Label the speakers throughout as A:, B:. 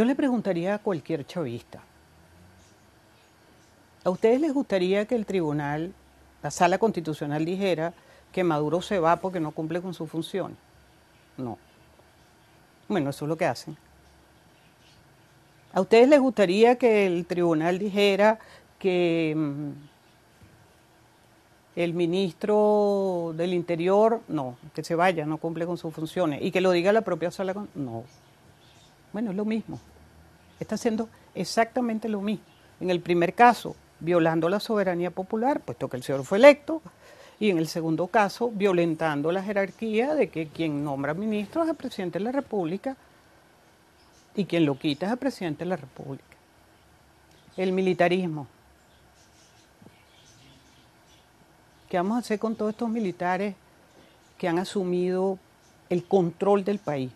A: Yo le preguntaría a cualquier chavista, ¿a ustedes les gustaría que el tribunal, la sala constitucional dijera que Maduro se va porque no cumple con su función? No. Bueno, eso es lo que hacen. ¿A ustedes les gustaría que el tribunal dijera que mm, el ministro del Interior, no, que se vaya, no cumple con sus funciones, y que lo diga la propia sala, no. Bueno, es lo mismo. Está haciendo exactamente lo mismo. En el primer caso, violando la soberanía popular, puesto que el señor fue electo, y en el segundo caso, violentando la jerarquía de que quien nombra ministro es el presidente de la República y quien lo quita es el presidente de la República. El militarismo. ¿Qué vamos a hacer con todos estos militares que han asumido el control del país?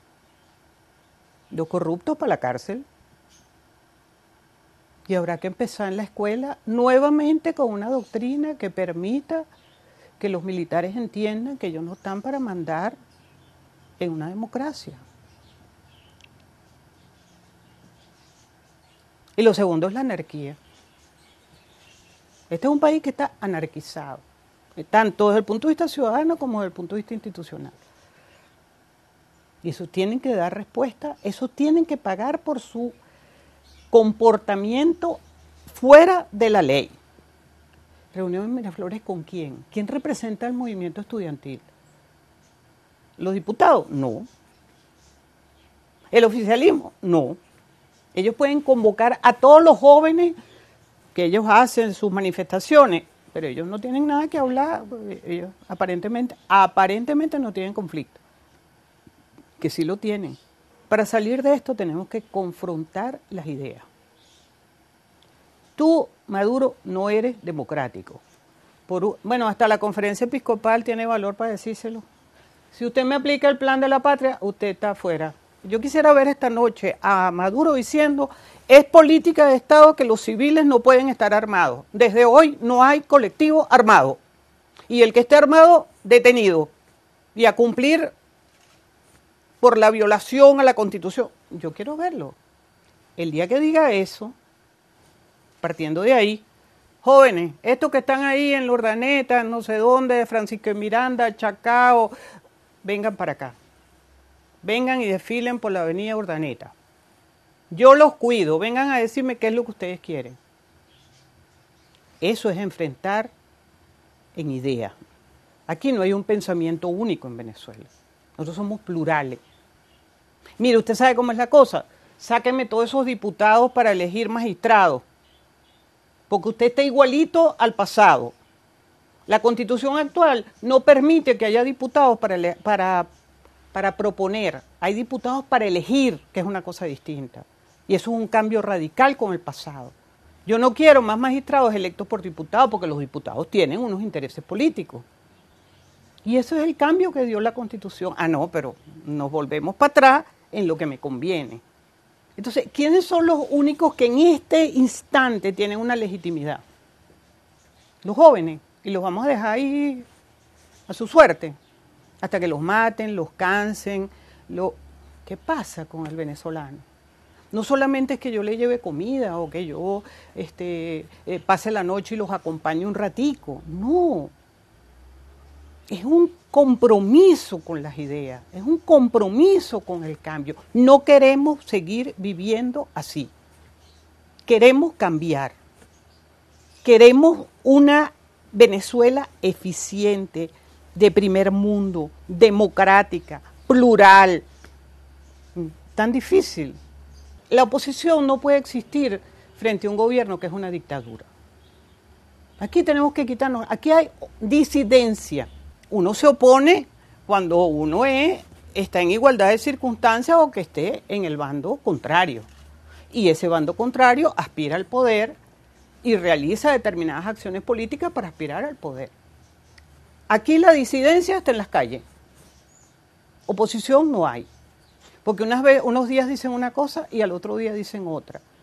A: los corruptos para la cárcel. Y habrá que empezar en la escuela nuevamente con una doctrina que permita que los militares entiendan que ellos no están para mandar en una democracia. Y lo segundo es la anarquía. Este es un país que está anarquizado, eh, tanto desde el punto de vista ciudadano como desde el punto de vista institucional. Y eso tienen que dar respuesta, esos tienen que pagar por su comportamiento fuera de la ley. Reunión en Miraflores con quién? ¿Quién representa al movimiento estudiantil? ¿Los diputados? No. ¿El oficialismo? No. Ellos pueden convocar a todos los jóvenes que ellos hacen sus manifestaciones, pero ellos no tienen nada que hablar, eh, ellos aparentemente, aparentemente no tienen conflicto que sí lo tienen. Para salir de esto tenemos que confrontar las ideas. Tú, Maduro, no eres democrático. Por, bueno, hasta la conferencia episcopal tiene valor para decírselo. Si usted me aplica el plan de la patria, usted está afuera. Yo quisiera ver esta noche a Maduro diciendo, es política de Estado que los civiles no pueden estar armados. Desde hoy no hay colectivo armado. Y el que esté armado, detenido. Y a cumplir por la violación a la Constitución. Yo quiero verlo. El día que diga eso, partiendo de ahí, jóvenes, estos que están ahí en Ordaneta, no sé dónde, Francisco Miranda, Chacao, vengan para acá. Vengan y desfilen por la avenida Urdaneta. Yo los cuido, vengan a decirme qué es lo que ustedes quieren. Eso es enfrentar en idea. Aquí no hay un pensamiento único en Venezuela. Nosotros somos plurales mire, usted sabe cómo es la cosa, Sáqueme todos esos diputados para elegir magistrados, porque usted está igualito al pasado. La constitución actual no permite que haya diputados para, para, para proponer, hay diputados para elegir, que es una cosa distinta. Y eso es un cambio radical con el pasado. Yo no quiero más magistrados electos por diputados porque los diputados tienen unos intereses políticos. Y eso es el cambio que dio la Constitución. Ah, no, pero nos volvemos para atrás en lo que me conviene. Entonces, ¿quiénes son los únicos que en este instante tienen una legitimidad? Los jóvenes. Y los vamos a dejar ahí a su suerte. Hasta que los maten, los cansen. Lo... ¿Qué pasa con el venezolano? No solamente es que yo le lleve comida o que yo este, eh, pase la noche y los acompañe un ratico. No, es un compromiso con las ideas, es un compromiso con el cambio. No queremos seguir viviendo así. Queremos cambiar. Queremos una Venezuela eficiente, de primer mundo, democrática, plural. Tan difícil. La oposición no puede existir frente a un gobierno que es una dictadura. Aquí tenemos que quitarnos, aquí hay disidencia uno se opone cuando uno está en igualdad de circunstancias o que esté en el bando contrario. Y ese bando contrario aspira al poder y realiza determinadas acciones políticas para aspirar al poder. Aquí la disidencia está en las calles. Oposición no hay. Porque unas veces, unos días dicen una cosa y al otro día dicen otra.